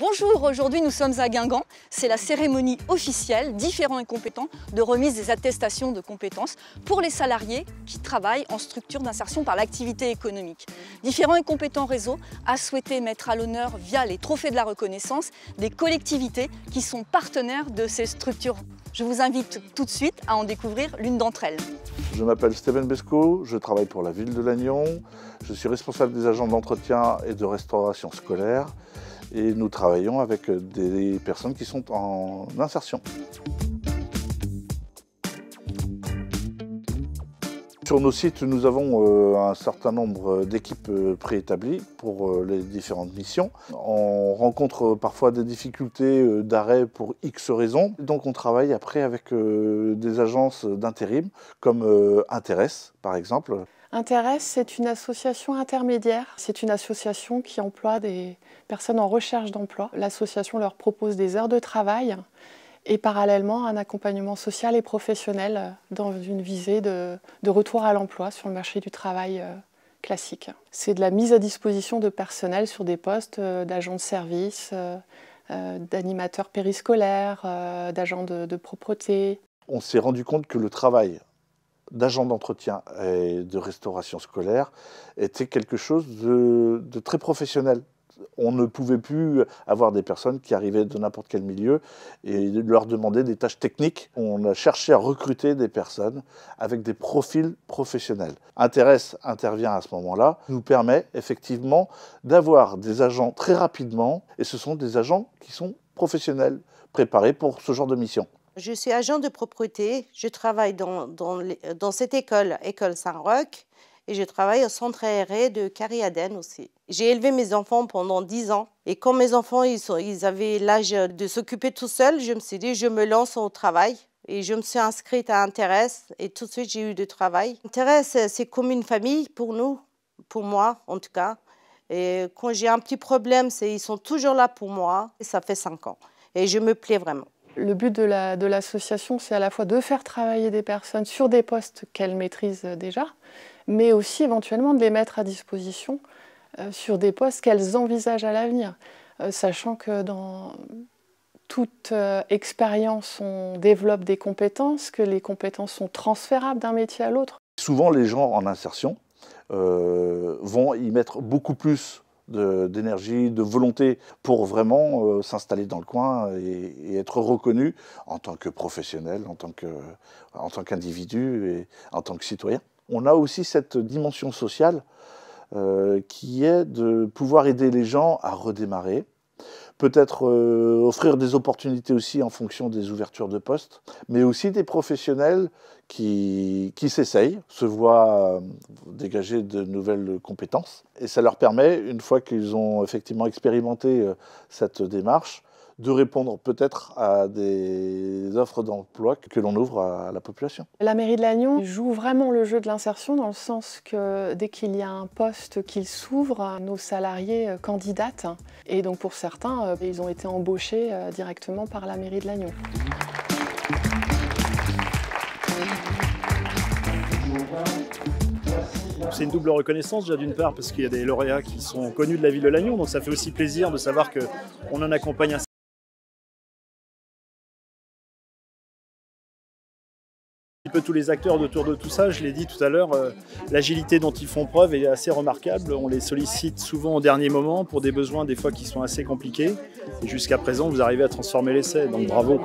Bonjour, aujourd'hui nous sommes à Guingamp. C'est la cérémonie officielle, différents et compétents, de remise des attestations de compétences pour les salariés qui travaillent en structure d'insertion par l'activité économique. Différents et compétents réseau a souhaité mettre à l'honneur, via les trophées de la reconnaissance, des collectivités qui sont partenaires de ces structures. Je vous invite tout de suite à en découvrir l'une d'entre elles. Je m'appelle Steven Besco, je travaille pour la ville de Lannion. Je suis responsable des agents d'entretien et de restauration scolaire et nous travaillons avec euh, des personnes qui sont en insertion. Sur nos sites, nous avons euh, un certain nombre euh, d'équipes préétablies pour les différentes missions. On rencontre parfois des difficultés d'arrêt pour X raisons. Donc on travaille après avec des agences d'intérim comme Intéresse par exemple. Interesse, c'est une association intermédiaire. C'est une association qui emploie des personnes en recherche d'emploi. L'association leur propose des heures de travail et parallèlement un accompagnement social et professionnel dans une visée de, retour à l'emploi sur le marché du travail euh, classique. C'est de la mise à disposition de personnel sur des postes euh, d'agents de service, euh, d'animateurs périscolaires, d'agents de, de propreté. On s'est rendu compte que le travail d'agents d'entretien et de restauration scolaire était quelque chose de, très professionnel. On ne pouvait plus avoir des personnes qui arrivaient de n'importe quel milieu et leur demander des tâches techniques. On a cherché à recruter des personnes avec des profils professionnels. Intéresse intervient à ce moment-là, nous permet effectivement d'avoir des agents très rapidement et ce sont des agents qui sont professionnels, préparés pour ce genre de mission je suis agent de propreté, je travaille dans, cette école, École Saint-Roch, et je travaille au centre aéré de Cariaden aussi. J'ai élevé mes enfants pendant 10 ans, et quand mes enfants ils, avaient l'âge de s'occuper tout seuls, je me suis dit, je me lance au travail. Et je me suis inscrite à Interesse et tout de suite j'ai eu du travail. Interesse, c'est comme une famille pour nous, pour moi en tout cas. Et quand j'ai un petit problème, c'est ils sont toujours là pour moi. Et ça fait cinq ans et je me plais vraiment. Le but de l'association, c'est à la fois de faire travailler des personnes sur des postes qu'elles maîtrisent euh, déjà, mais aussi éventuellement de les mettre à disposition euh, sur des postes qu'elles envisagent à l'avenir, euh, sachant que dans toute expérience, on développe des compétences, que les compétences sont transférables d'un métier à l'autre. Souvent, les gens en insertion vont y mettre beaucoup plus d'énergie, de, volonté pour vraiment euh, s'installer dans le coin et, être reconnu en tant que professionnel, en tant qu'individu et en tant que citoyen. On a aussi cette dimension sociale euh, qui est de pouvoir aider les gens à redémarrer, peut-être euh, offrir des opportunités aussi en fonction des ouvertures de postes, mais aussi des professionnels qui, s'essayent, se voient euh, dégager de nouvelles compétences. Et ça leur permet, une fois qu'ils ont effectivement expérimenté euh, cette démarche, de répondre peut-être à des offres d'emploi que l'on ouvre à la population. La mairie de Lannion joue vraiment le jeu de l'insertion dans le sens que dès qu'il y a un poste qu'il s'ouvre, nos salariés euh, candidatent. Et donc pour certains, euh, ils ont été embauchés euh, directement par la mairie de Lannion. C'est une double reconnaissance déjà d'une part parce qu'il y a des lauréats qui sont connus de la ville de Lannion, donc ça fait aussi plaisir de savoir qu'on en accompagne un peu tous les acteurs autour de tout ça. Je l'ai dit tout à l'heure, euh, l'agilité dont ils font preuve est assez remarquable. On les sollicite souvent au dernier moment pour des besoins des fois qui sont assez compliqués. Et jusqu'à présent, vous arrivez à transformer l'essai, donc bravo.